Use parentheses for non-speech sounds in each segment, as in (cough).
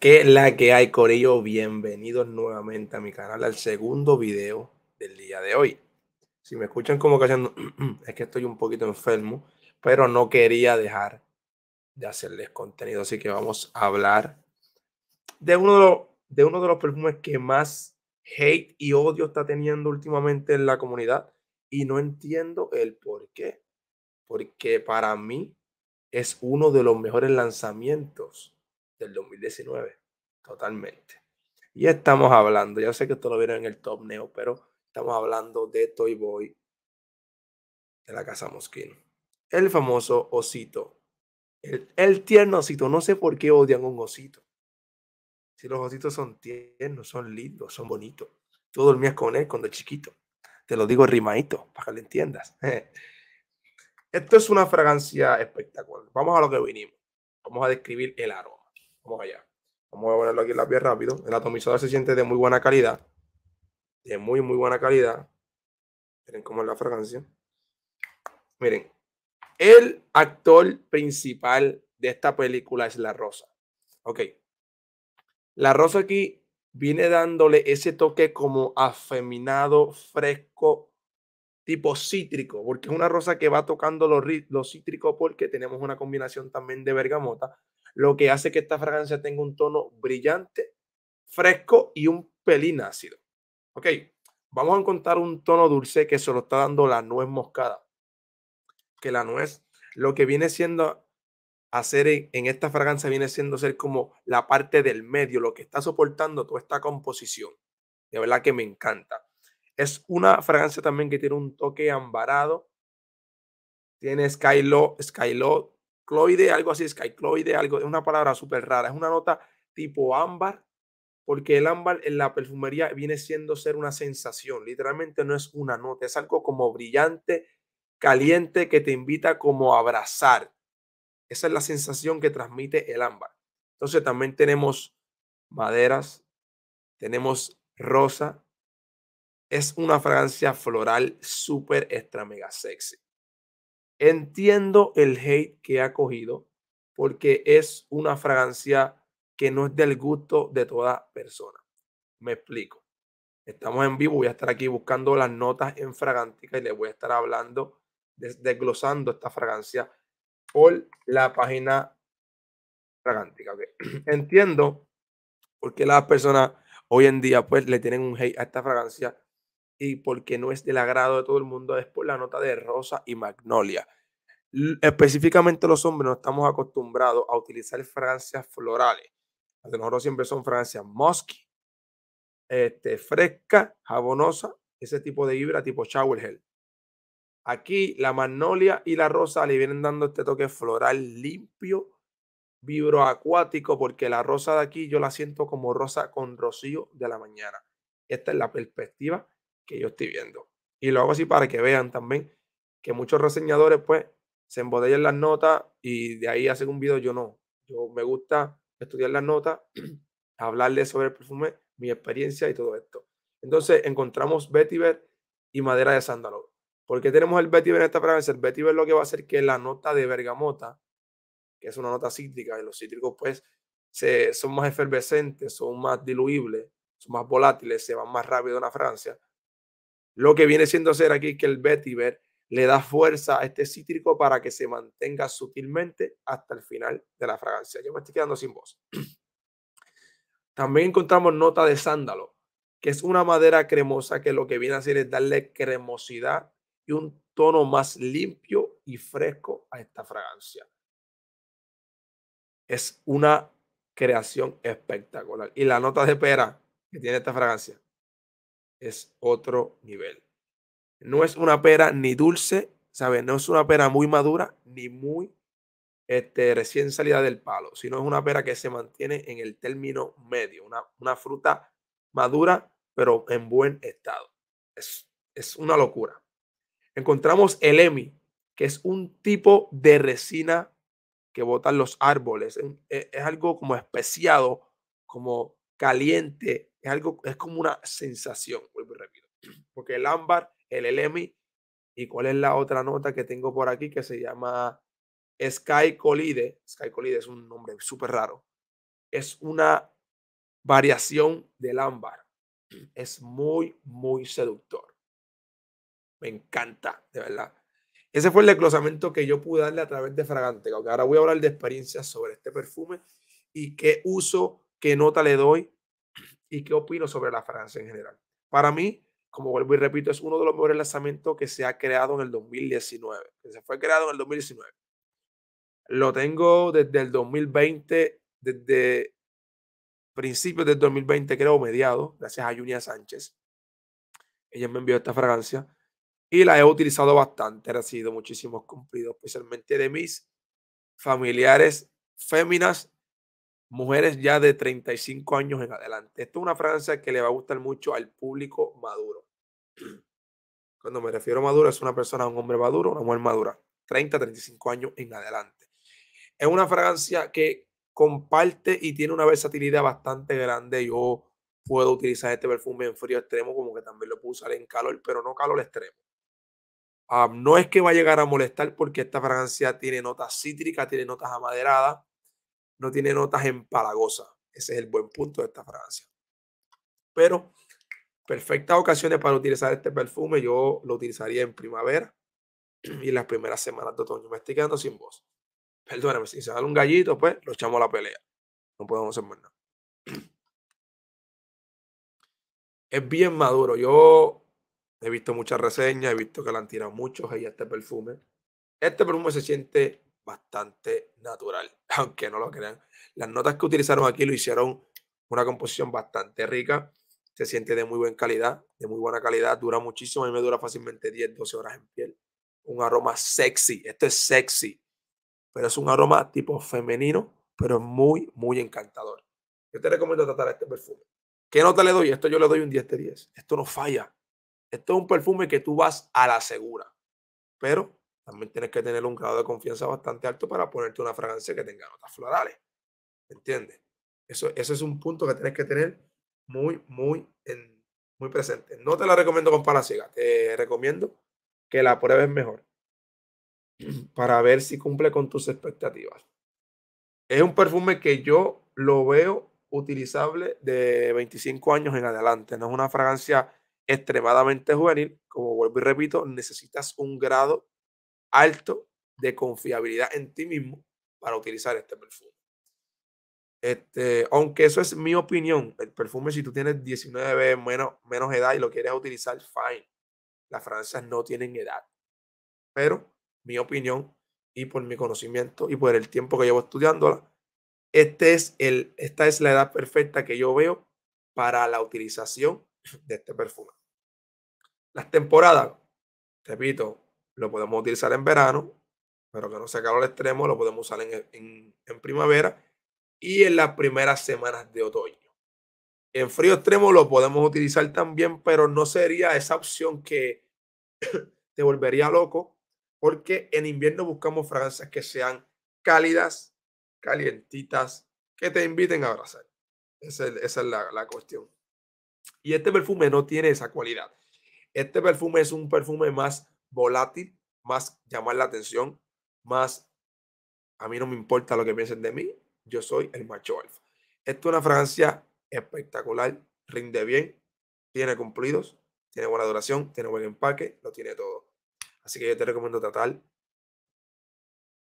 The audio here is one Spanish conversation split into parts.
Que la que hay, Corillo? Bienvenidos nuevamente a mi canal, al segundo video del día de hoy. Si me escuchan como que haciendo, (clears throat) es que estoy un poquito enfermo, pero no quería dejar de hacerles contenido. Así que vamos a hablar de uno de los, de uno de los perfumes que más hate y odio está teniendo últimamente en la comunidad. Y no entiendo el por qué. Porque para mí es uno de los mejores lanzamientos del 2019. Totalmente. Y estamos hablando, ya sé que esto lo vieron en el top neo, pero estamos hablando de Toy Boy de la Casa Mosquino. El famoso osito. El, tierno osito. No sé por qué odian un osito. Si los ositos son tiernos, son lindos, son bonitos. Tú dormías con él cuando chiquito. Te lo digo rimadito, para que lo entiendas. (laughs) Esto es una fragancia espectacular. Vamos a lo que vinimos. Vamos a describir el aroma. Vamos allá. Vamos a ponerlo aquí en la piel rápido. El atomizador se siente de muy buena calidad. De muy, muy buena calidad. Miren cómo es la fragancia. Miren, el actor principal de esta película es La Rosa. Ok. La Rosa aquí viene dándole ese toque como afeminado, fresco, tipo cítrico, porque es una rosa que va tocando los cítrico porque tenemos una combinación también de bergamota, lo que hace que esta fragancia tenga un tono brillante, fresco y un pelín ácido. Ok, vamos a encontrar un tono dulce que se lo está dando la nuez moscada, que la nuez lo que viene siendo hacer en esta fragancia viene siendo ser como la parte del medio, lo que está soportando toda esta composición. De verdad que me encanta. Es una fragancia también que tiene un toque ambarado. Tiene skylo, skylo, cloide, algo así, skycloide, algo, es una palabra súper rara. Es una nota tipo ámbar, porque el ámbar en la perfumería viene siendo ser una sensación, literalmente no es una nota, es algo como brillante, caliente, que te invita como a abrazar. Esa es la sensación que transmite el ámbar. Entonces también tenemos maderas, tenemos rosa, es una fragancia floral súper extra mega sexy. Entiendo el hate que ha cogido porque es una fragancia que no es del gusto de toda persona. Me explico. Estamos en vivo, voy a estar aquí buscando las notas en fragántica y les voy a estar hablando, desglosando esta fragancia por la página fragántica. Okay. (clears throat) Entiendo porque las personas hoy en día pues le tienen un hate a esta fragancia y porque no es del agrado de todo el mundo es por la nota de rosa y magnolia. Específicamente los hombres no estamos acostumbrados a utilizar fragancias florales. a de nosotros siempre son fragancias musky, este, fresca, jabonosa, ese tipo de vibra tipo shower gel. Aquí la magnolia y la rosa le vienen dando este toque floral limpio, vibro acuático, porque la rosa de aquí yo la siento como rosa con rocío de la mañana. Esta es la perspectiva que yo estoy viendo. Y lo hago así para que vean también que muchos reseñadores pues se embotellan las notas y de ahí hacen un video. Yo no, yo me gusta estudiar las notas, (clears throat) hablarles sobre el perfume, mi experiencia y todo esto. Entonces encontramos vetiver y madera de sándalo. ¿Por qué tenemos el vetiver en esta fragancia? El vetiver lo que va a hacer que la nota de bergamota, que es una nota cítrica, y los cítricos pues se, son más efervescentes, son más diluibles, son más volátiles, se van más rápido en la fragancia lo que viene siendo hacer aquí que el vetiver le da fuerza a este cítrico para que se mantenga sutilmente hasta el final de la fragancia. Yo me estoy quedando sin voz. (clears throat) También encontramos nota de sándalo, que es una madera cremosa que lo que viene a hacer es darle cremosidad y un tono más limpio y fresco a esta fragancia. Es una creación espectacular. Y la nota de pera que tiene esta fragancia es otro nivel. No es una pera ni dulce, ¿sabes? No es una pera muy madura ni muy este, recién salida del palo, sino es una pera que se mantiene en el término medio, una, fruta madura pero en buen estado. Es, una locura. Encontramos el EMI, que es un tipo de resina que botan los árboles. es e, algo como especiado, como caliente, es algo, es como una sensación, vuelvo y (clears throat) porque el ámbar, el LMI, y cuál es la otra nota que tengo por aquí que se llama Sky Colide. Sky Colide es un nombre súper raro. Es una variación del ámbar. (clears throat) Es muy, muy seductor. Me encanta, de verdad. Ese fue el desglosamiento que yo pude darle a través de Fragante. Ahora voy a hablar de experiencias sobre este perfume y qué uso, qué nota le doy y qué opino sobre la fragancia en general. Para mí, como vuelvo y repito, es uno de los mejores lanzamientos que se ha creado en el 2019, que se fue creado en el 2019. Lo tengo desde el 2020, desde principios del 2020, creo, mediado gracias a Junia Sánchez. Ella me envió esta fragancia y la he utilizado bastante, he recibido muchísimos cumplidos, especialmente de mis familiares féminas mujeres ya de 35 años en adelante. Esto es una fragancia que le va a gustar mucho al público maduro. Cuando me refiero a maduro, es una persona, un hombre maduro, una mujer madura, 30, 35 años en adelante. Es una fragancia que comparte y tiene una versatilidad bastante grande. Yo puedo utilizar este perfume en frío extremo, como que también lo puedo usar en calor, pero no calor extremo. Ah, no es que va a llegar a molestar porque esta fragancia tiene notas cítricas, tiene notas amaderadas, no tiene notas empalagosas. Ese es el buen punto de esta fragancia. Pero perfectas ocasiones para utilizar este perfume. Yo lo utilizaría en primavera (clears throat) y en las primeras semanas de otoño. Me estoy quedando sin voz. Perdóname, si se sale un gallito, pues lo echamos a la pelea. No podemos hacer más nada. (clears throat) Es bien maduro. Yo he visto muchas reseñas, he visto que la han tirado muchos a este perfume. Este perfume se siente bastante natural, (laughs) aunque no lo crean. Las notas que utilizaron aquí lo hicieron una composición bastante rica, se siente de muy buena calidad, de muy buena calidad, dura muchísimo, y me dura fácilmente 10, 12 horas en piel. Un aroma sexy, esto es sexy, pero es un aroma tipo femenino, pero es muy, muy encantador. Yo te recomiendo tratar este perfume. ¿Qué nota le doy? Esto yo le doy un 10 de 10. Esto no falla. Esto es un perfume que tú vas a la segura, pero también tienes que tener un grado de confianza bastante alto para ponerte una fragancia que tenga notas florales. ¿Entiendes? Eso, ese es un punto que tienes que tener muy, muy, muy presente. No te la recomiendo con ciega. te recomiendo que la pruebes mejor (clears throat) para ver si cumple con tus expectativas. Es un perfume que yo lo veo utilizable de 25 años en adelante. No es una fragancia extremadamente juvenil. Como vuelvo y repito, necesitas un grado alto de confiabilidad en ti mismo para utilizar este perfume. Este, aunque eso es mi opinión, el perfume si tú tienes 19 menos, menos edad y lo quieres utilizar, fine. Las francesas no tienen edad. Pero mi opinión y por mi conocimiento y por el tiempo que llevo estudiándola, este es el, esta es la edad perfecta que yo veo para la utilización de este perfume. Las temporadas, repito, lo podemos utilizar en verano, pero que no sea calor extremo, lo podemos usar en, primavera y en las primeras semanas de otoño. En frío extremo lo podemos utilizar también, pero no sería esa opción que (coughs) te volvería loco, porque en invierno buscamos fragancias que sean cálidas, calientitas, que te inviten a abrazar. Esa es, la, la cuestión. Y este perfume no tiene esa cualidad. Este perfume es un perfume más volátil, más llamar la atención, más a mí no me importa lo que piensen de mí, yo soy el macho alfa. Esto es una fragancia espectacular, rinde bien, tiene cumplidos, tiene buena duración, tiene buen empaque, lo tiene todo. Así que yo te recomiendo tratar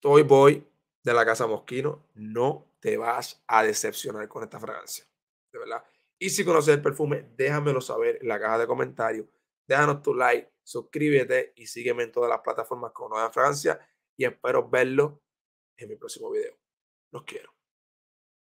Toy Boy de la Casa Mosquino. No te vas a decepcionar con esta fragancia, de verdad. Y si conoces el perfume, déjamelo saber en la caja de comentarios. Déjanos tu like, suscríbete y sígueme en todas las plataformas con Nueva Francia y espero verlo en mi próximo video. Los quiero.